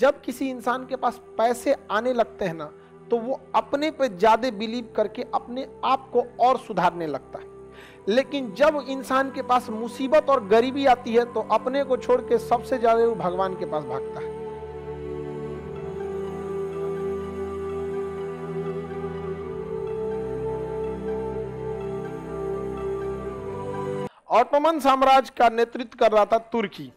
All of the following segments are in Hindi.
जब किसी इंसान के पास पैसे आने लगते हैं ना तो वो अपने पे ज़्यादा बिलीव करके अपने आप को और सुधारने लगता है लेकिन जब इंसान के पास मुसीबत और गरीबी आती है तो अपने को छोड़ के सबसे ज़्यादा वो भगवान के पास भागता है ऑटोमन साम्राज्य का नेतृत्व कर रहा था तुर्की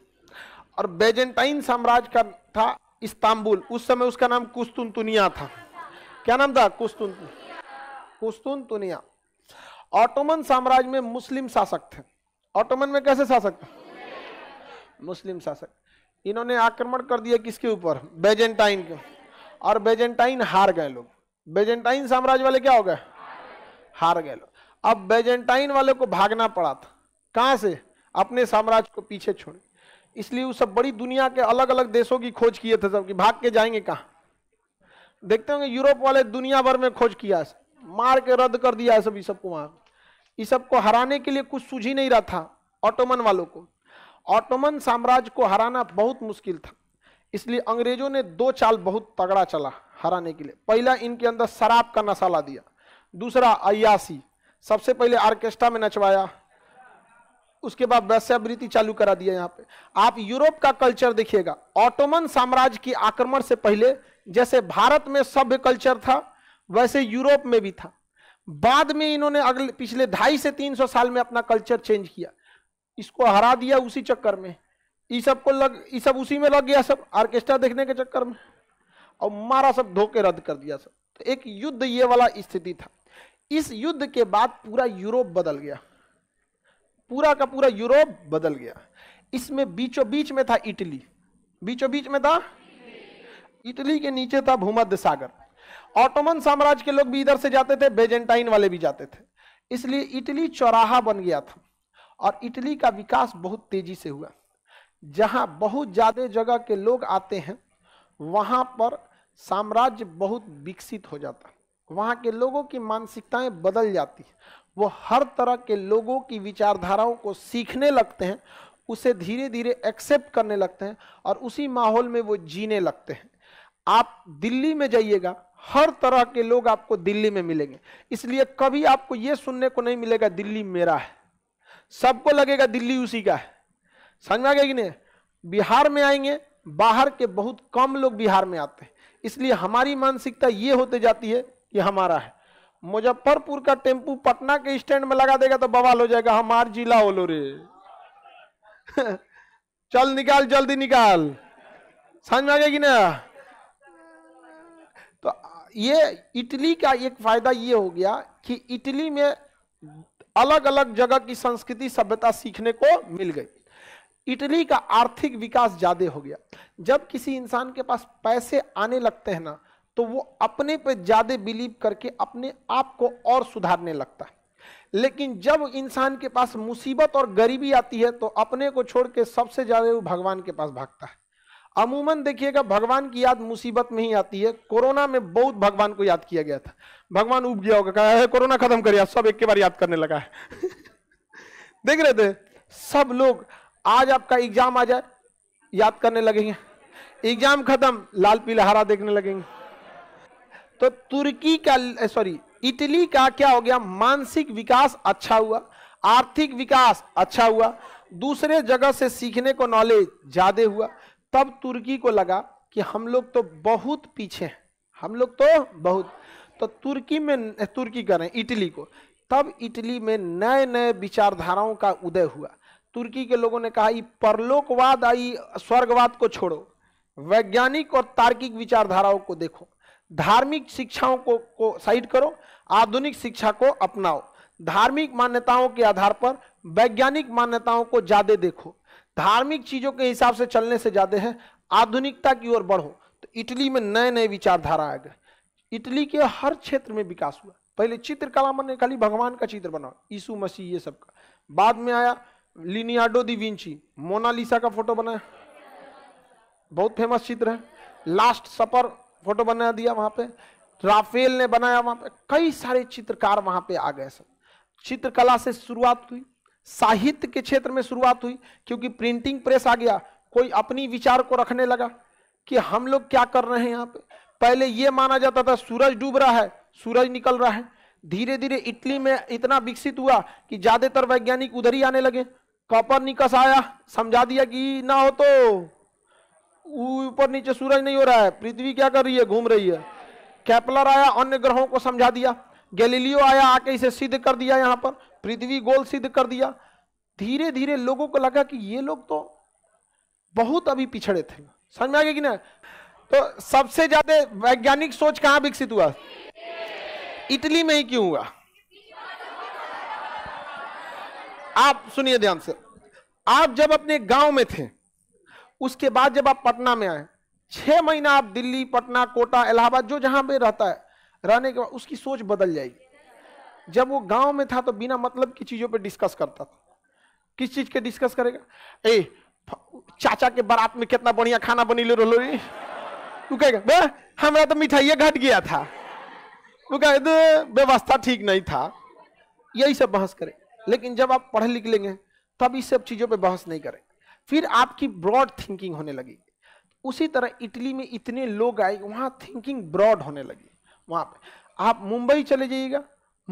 और बेजेंटाइन साम्राज्य का था इस्तांबुल उस समय उसका नाम कुस्तुनतुनिया था क्या नाम था कुस्तुन कुस्तुनतुनिया ऑटोमन साम्राज्य में मुस्लिम शासक थे ऑटोमन में कैसे शासक थे मुस्लिम शासक इन्होंने आक्रमण कर दिया किसके ऊपर बेजेंटाइन के और बेजेंटाइन हार गए लोग बेजेंटाइन साम्राज्य वाले क्या हो गए हार गए लोग अब बेजेंटाइन वाले को भागना पड़ा था कहां से अपने साम्राज्य को पीछे छोड़े इसलिए वो सब बड़ी दुनिया के अलग अलग देशों की खोज किए थे सब कि भाग के जाएंगे कहाँ देखते होंगे यूरोप वाले दुनिया भर में खोज किया मार के रद्द कर दिया सब इस सबको वहाँ इस सबको हराने के लिए कुछ सूझ ही नहीं रहा था ऑटोमन वालों को ऑटोमन साम्राज्य को हराना बहुत मुश्किल था इसलिए अंग्रेजों ने दो चाल बहुत तगड़ा चला हराने के लिए पहला इनके अंदर शराब का नशाला दिया दूसरा अयासी सबसे पहले आर्केस्ट्रा में नचवाया उसके बाद वैश्यावृत्ति चालू करा दिया यहाँ पे आप यूरोप का कल्चर देखिएगा ऑटोमन साम्राज्य की आक्रमण से पहले जैसे भारत में सभ्य कल्चर था वैसे यूरोप में भी था बाद में इन्होंने अगले पिछले ढाई से तीन सौ साल में अपना कल्चर चेंज किया इसको हरा दिया उसी चक्कर में ये सब को लग ये सब उसी में लग गया सब ऑर्केस्ट्रा देखने के चक्कर में और मारा सब धोके रद्द कर दिया सब तो एक युद्ध ये वाला स्थिति था इस युद्ध के बाद पूरा यूरोप बदल गया पूरा का पूरा यूरोप बदल गया इसमें बीचों बीच में था इटली बीचों बीच में था इटली के नीचे था भूमध्य सागर ऑटोमन साम्राज्य के लोग भी इधर से जाते थे बेजेंटाइन वाले भी जाते थे इसलिए इटली चौराहा बन गया था और इटली का विकास बहुत तेजी से हुआ जहां बहुत ज़्यादा जगह के लोग आते हैं वहां पर साम्राज्य बहुत विकसित हो जाता वहां के लोगों की मानसिकताएं बदल जाती वो हर तरह के लोगों की विचारधाराओं को सीखने लगते हैं उसे धीरे धीरे एक्सेप्ट करने लगते हैं और उसी माहौल में वो जीने लगते हैं आप दिल्ली में जाइएगा हर तरह के लोग आपको दिल्ली में मिलेंगे इसलिए कभी आपको ये सुनने को नहीं मिलेगा दिल्ली मेरा है सबको लगेगा दिल्ली उसी का है समझ में आ गया कि नहीं बिहार में आएंगे बाहर के बहुत कम लोग बिहार में आते हैं इसलिए हमारी मानसिकता ये होते जाती है कि हमारा है मुजफ्फरपुर का टेम्पू पटना के स्टैंड में लगा देगा तो बवाल हो जाएगा हमार जिला ओलो रे चल निकाल जल्दी निकाल समझ में आ गया कि ना तो ये इटली का एक फायदा ये हो गया कि इटली में अलग अलग जगह की संस्कृति सभ्यता सीखने को मिल गई इटली का आर्थिक विकास ज्यादा हो गया जब किसी इंसान के पास पैसे आने लगते हैं ना तो वो अपने पे ज़्यादा बिलीव करके अपने आप को और सुधारने लगता है लेकिन जब इंसान के पास मुसीबत और गरीबी आती है तो अपने को छोड़ के सबसे ज़्यादा वो भगवान के पास भागता है अमूमन देखिएगा भगवान की याद मुसीबत में ही आती है कोरोना में बहुत भगवान को याद किया गया था भगवान उब गया होगा कहा कोरोना खत्म कर याद सब एक के बार याद करने लगा है देख रहे थे सब लोग आज आपका एग्जाम आ जाए याद करने लगेंगे एग्जाम खत्म लाल पीला हरा देखने लगेंगे तो तुर्की का सॉरी इटली का क्या हो गया मानसिक विकास अच्छा हुआ आर्थिक विकास अच्छा हुआ दूसरे जगह से सीखने को नॉलेज ज़्यादा हुआ तब तुर्की को लगा कि हम लोग तो बहुत पीछे हैं हम लोग तो बहुत तो तुर्की में तुर्की करें इटली को तब इटली में नए नए विचारधाराओं का उदय हुआ तुर्की के लोगों ने कहा ये परलोकवाद आई स्वर्गवाद को छोड़ो वैज्ञानिक और तार्किक विचारधाराओं को देखो धार्मिक शिक्षाओं को को साइड करो आधुनिक शिक्षा को अपनाओ धार्मिक मान्यताओं के आधार पर वैज्ञानिक मान्यताओं को ज़्यादा देखो धार्मिक चीज़ों के हिसाब से चलने से ज़्यादा है आधुनिकता की ओर बढ़ो तो इटली में नए नए विचारधारा आ गए इटली के हर क्षेत्र में विकास हुआ पहले चित्रकला मन खाली भगवान का चित्र बनाओ यीशु मसीह ये सब का बाद में आया लिनियाडो दी विंची मोनालिसा का फोटो बनाया बहुत फेमस चित्र है लास्ट सफर फोटो बना दिया वहां पे राफेल ने बनाया वहां पे कई सारे चित्रकार वहां पे आ गए सब चित्रकला से शुरुआत हुई साहित्य के क्षेत्र में शुरुआत हुई क्योंकि प्रिंटिंग प्रेस आ गया कोई अपनी विचार को रखने लगा कि हम लोग क्या कर रहे हैं यहाँ पे पहले ये माना जाता था सूरज डूब रहा है सूरज निकल रहा है धीरे धीरे इटली में इतना विकसित हुआ कि ज्यादातर वैज्ञानिक उधर ही आने लगे कॉपर निकस आया समझा दिया कि ना हो तो ऊपर नीचे सूरज नहीं हो रहा है पृथ्वी क्या कर रही है घूम रही है कैपलर आया अन्य ग्रहों को समझा दिया गैलीलियो आया आके इसे सिद्ध कर दिया यहाँ पर पृथ्वी गोल सिद्ध कर दिया धीरे धीरे लोगों को लगा कि ये लोग तो बहुत अभी पिछड़े थे समझ में आ गया कि ना तो सबसे ज्यादा वैज्ञानिक सोच कहाँ विकसित हुआ इटली में ही क्यों हुआ आप सुनिए ध्यान से आप जब अपने गांव में थे उसके बाद जब आप पटना में आए छह महीना आप दिल्ली पटना कोटा इलाहाबाद जो जहां पे रहता है रहने के बाद उसकी सोच बदल जाएगी जब वो गांव में था तो बिना मतलब की चीज़ों पे डिस्कस करता था किस चीज़ के डिस्कस करेगा ए चाचा के बारात में कितना बढ़िया खाना बनी ले रही तू कहेगा हमारा तो मिठाइया घट गया था वो कहे व्यवस्था ठीक नहीं था यही सब बहस करे लेकिन जब आप पढ़े लिख लेंगे तब इस सब चीज़ों पे बहस नहीं करें फिर आपकी ब्रॉड थिंकिंग होने लगी उसी तरह इटली में इतने लोग आए वहाँ थिंकिंग ब्रॉड होने लगी वहाँ पे आप मुंबई चले जाइएगा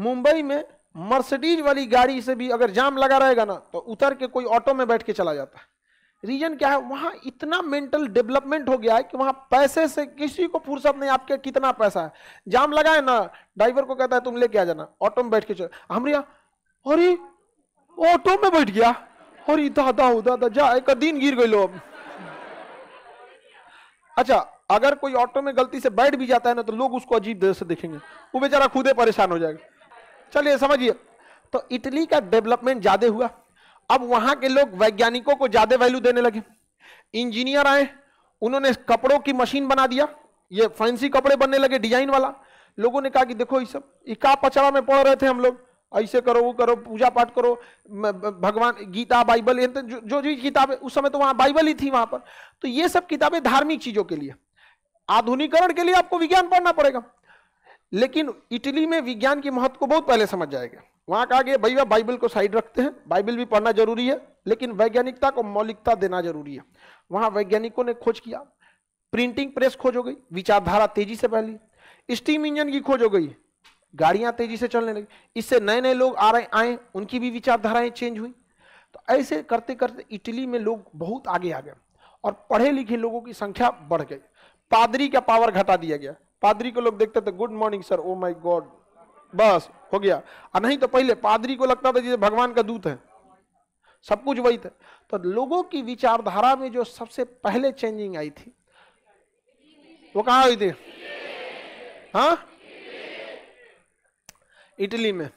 मुंबई में मर्सिडीज वाली गाड़ी से भी अगर जाम लगा रहेगा ना तो उतर के कोई ऑटो में बैठ के चला जाता है रीजन क्या है वहाँ इतना मेंटल डेवलपमेंट हो गया है कि वहाँ पैसे से किसी को फुर्सत नहीं आपके कितना पैसा है जाम लगाए ना ड्राइवर को कहता है तुम लेके आ जाना ऑटो में बैठ के चलो हम अरे ऑटो में बैठ गया अरे दादा हो दादा जा एक दिन गिर गई अब अच्छा अगर कोई ऑटो में गलती से बैठ भी जाता है ना तो लोग उसको अजीब से देखेंगे वो बेचारा खुदे परेशान हो जाएगा चलिए समझिए तो इटली का डेवलपमेंट ज्यादा हुआ अब वहां के लोग वैज्ञानिकों को ज्यादा वैल्यू देने लगे इंजीनियर आए उन्होंने कपड़ों की मशीन बना दिया ये फैंसी कपड़े बनने लगे डिजाइन वाला लोगों ने कहा कि देखो ये सब इका का पचड़ा में पड़ रहे थे हम लोग ऐसे करो वो करो पूजा पाठ करो भगवान गीता बाइबल ये तो जो जो किताब है उस समय तो वहाँ बाइबल ही थी वहाँ पर तो ये सब किताबें धार्मिक चीज़ों के लिए आधुनिकरण के लिए आपको विज्ञान पढ़ना पड़ेगा लेकिन इटली में विज्ञान के महत्व को बहुत पहले समझ जाएगा वहाँ कहा गया भैया बाइबल को साइड रखते हैं बाइबल भी पढ़ना जरूरी है लेकिन वैज्ञानिकता को मौलिकता देना जरूरी है वहाँ वैज्ञानिकों ने खोज किया प्रिंटिंग प्रेस खोज हो गई विचारधारा तेजी से फैली स्टीम इंजन की खोज हो गई गाड़ियां तेजी से चलने लगी इससे नए नए लोग आ रहे आए उनकी भी विचारधाराएं चेंज हुई तो ऐसे करते करते इटली में लोग बहुत आगे आ गए और पढ़े लिखे लोगों की संख्या बढ़ गई पादरी का पावर घटा दिया गया पादरी को लोग देखते थे good morning sir oh my God बस हो गया और नहीं तो पहले पादरी को लगता था जैसे भगवान का दूत है सब कुछ वही था तो लोगों की विचारधारा में जो सबसे पहले चेंजिंग आई थी वो कहा हुई थी हाँ इटली में